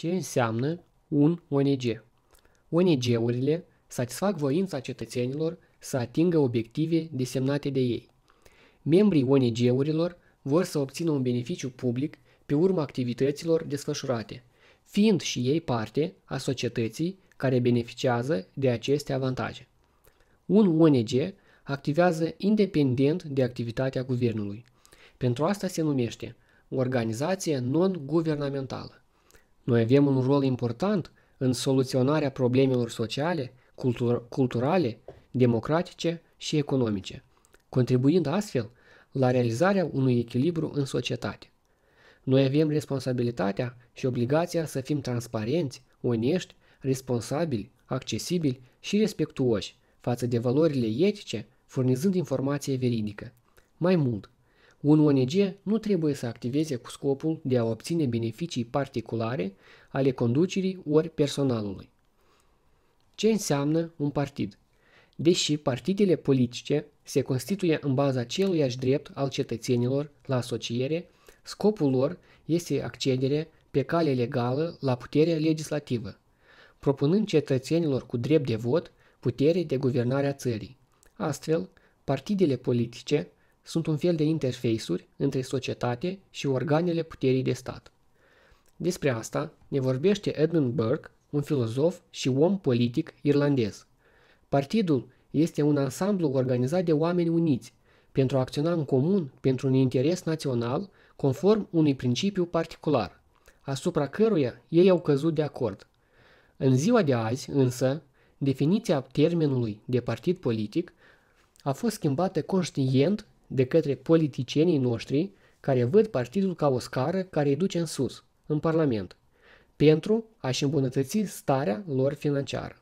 ce înseamnă un ONG. ONG-urile satisfac voința cetățenilor să atingă obiective desemnate de ei. Membrii ONG-urilor vor să obțină un beneficiu public pe urma activităților desfășurate, fiind și ei parte a societății care beneficiază de aceste avantaje. Un ONG activează independent de activitatea guvernului. Pentru asta se numește organizație non-guvernamentală. Noi avem un rol important în soluționarea problemelor sociale, cultur- culturale, democratice și economice, contribuind astfel la realizarea unui echilibru în societate. Noi avem responsabilitatea și obligația să fim transparenți, onești, responsabili, accesibili și respectuoși față de valorile etice, furnizând informație veridică. Mai mult, un ONG nu trebuie să activeze cu scopul de a obține beneficii particulare ale conducerii ori personalului. Ce înseamnă un partid? Deși partidele politice se constituie în baza celuiași drept al cetățenilor la asociere, scopul lor este accedere pe cale legală la puterea legislativă, propunând cetățenilor cu drept de vot putere de guvernare a țării. Astfel, partidele politice sunt un fel de interfeisuri între societate și organele puterii de stat. Despre asta ne vorbește Edmund Burke, un filozof și om politic irlandez. Partidul este un ansamblu organizat de oameni uniți pentru a acționa în comun pentru un interes național conform unui principiu particular, asupra căruia ei au căzut de acord. În ziua de azi, însă, definiția termenului de partid politic a fost schimbată conștient de către politicienii noștri care văd partidul ca o scară care îi duce în sus, în Parlament, pentru a-și îmbunătăți starea lor financiară.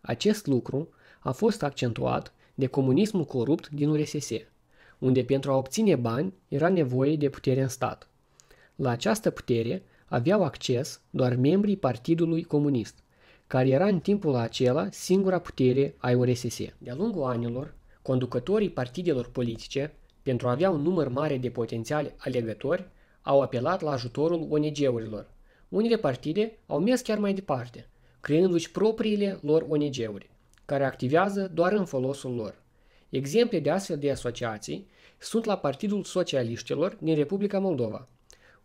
Acest lucru a fost accentuat de comunismul corupt din URSS, unde pentru a obține bani era nevoie de putere în stat. La această putere aveau acces doar membrii Partidului Comunist, care era în timpul acela singura putere a URSS. De-a lungul anilor, conducătorii partidelor politice pentru a avea un număr mare de potențiali alegători, au apelat la ajutorul ONG-urilor. Unele partide au mers chiar mai departe, creându-și propriile lor ONG-uri, care activează doar în folosul lor. Exemple de astfel de asociații sunt la Partidul Socialiștilor din Republica Moldova.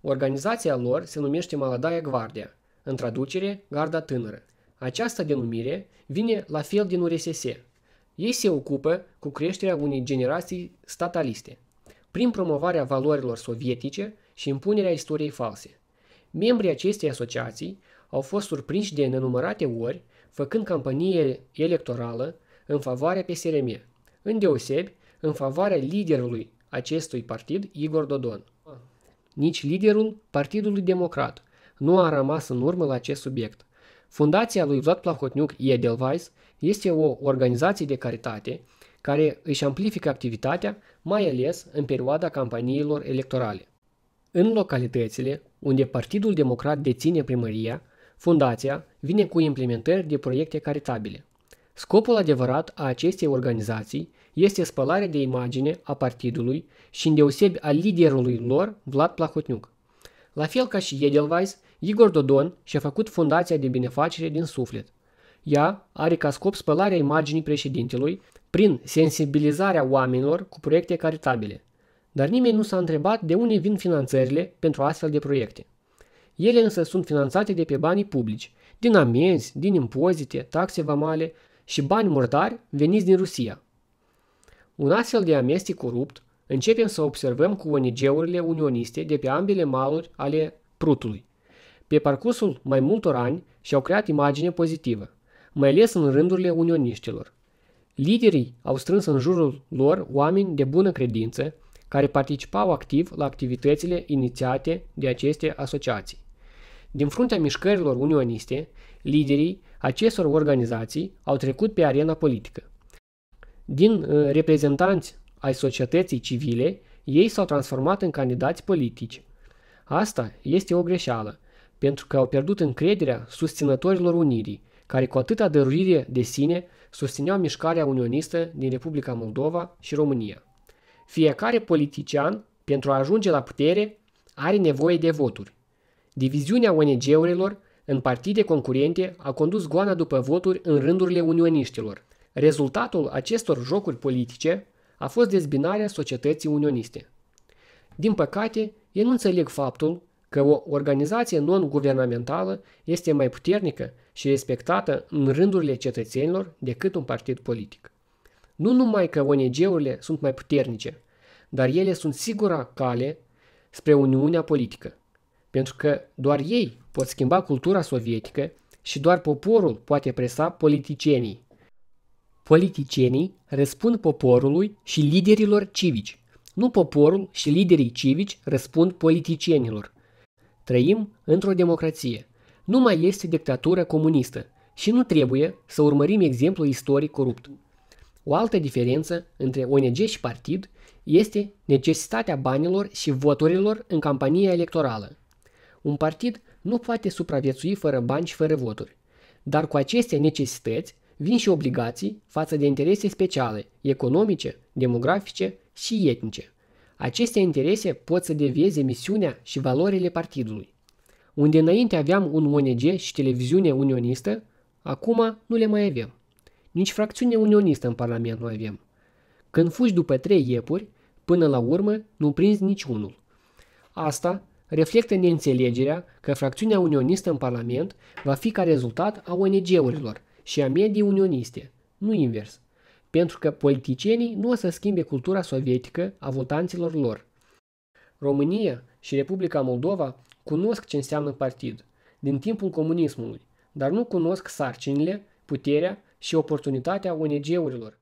Organizația lor se numește Maladaia Gvardia, în traducere Garda Tânără. Această denumire vine la fel din URSS, ei se ocupă cu creșterea unei generații stataliste, prin promovarea valorilor sovietice și impunerea istoriei false. Membrii acestei asociații au fost surprinși de nenumărate ori, făcând campanie electorală în favoarea PSRM, îndeosebi în favoarea liderului acestui partid, Igor Dodon. Nici liderul Partidului Democrat nu a rămas în urmă la acest subiect, Fundația lui Vlad Plahotniuc Edelweiss este o organizație de caritate care își amplifică activitatea, mai ales în perioada campaniilor electorale. În localitățile unde Partidul Democrat deține primăria, fundația vine cu implementări de proiecte caritabile. Scopul adevărat a acestei organizații este spălarea de imagine a partidului și îndeosebi a liderului lor, Vlad Plahotniuc. La fel ca și Edelweiss, Igor Dodon și-a făcut fundația de binefacere din suflet. Ea are ca scop spălarea imaginii președintelui prin sensibilizarea oamenilor cu proiecte caritabile. Dar nimeni nu s-a întrebat de unde vin finanțările pentru astfel de proiecte. Ele însă sunt finanțate de pe banii publici, din amenzi, din impozite, taxe vamale și bani murdari veniți din Rusia. Un astfel de amestec corupt Începem să observăm cu ONG-urile unioniste de pe ambele maluri ale prutului. Pe parcursul mai multor ani și-au creat imagine pozitivă, mai ales în rândurile unioniștilor. Liderii au strâns în jurul lor oameni de bună credință care participau activ la activitățile inițiate de aceste asociații. Din fruntea mișcărilor unioniste, liderii acestor organizații au trecut pe arena politică. Din uh, reprezentanți ai societății civile, ei s-au transformat în candidați politici. Asta este o greșeală, pentru că au pierdut încrederea susținătorilor Unirii, care cu atâta dăruire de sine susțineau mișcarea unionistă din Republica Moldova și România. Fiecare politician, pentru a ajunge la putere, are nevoie de voturi. Diviziunea ONG-urilor în partide concurente a condus goana după voturi în rândurile unioniștilor. Rezultatul acestor jocuri politice a fost dezbinarea societății unioniste. Din păcate, ei nu înțeleg faptul că o organizație non-guvernamentală este mai puternică și respectată în rândurile cetățenilor decât un partid politic. Nu numai că ONG-urile sunt mai puternice, dar ele sunt sigura cale spre Uniunea politică, pentru că doar ei pot schimba cultura sovietică și doar poporul poate presa politicienii Politicienii răspund poporului și liderilor civici. Nu poporul și liderii civici răspund politicienilor. Trăim într-o democrație. Nu mai este dictatură comunistă și nu trebuie să urmărim exemplul istoric corupt. O altă diferență între ONG și partid este necesitatea banilor și voturilor în campania electorală. Un partid nu poate supraviețui fără bani și fără voturi, dar cu aceste necesități vin și obligații față de interese speciale, economice, demografice și etnice. Aceste interese pot să devieze misiunea și valorile partidului. Unde înainte aveam un ONG și televiziune unionistă, acum nu le mai avem. Nici fracțiune unionistă în Parlament nu avem. Când fugi după trei iepuri, până la urmă nu prinzi niciunul. Asta reflectă neînțelegerea că fracțiunea unionistă în Parlament va fi ca rezultat a ONG-urilor, și a mediei unioniste, nu invers, pentru că politicienii nu o să schimbe cultura sovietică a votanților lor. România și Republica Moldova cunosc ce înseamnă partid, din timpul comunismului, dar nu cunosc sarcinile, puterea și oportunitatea ONG-urilor,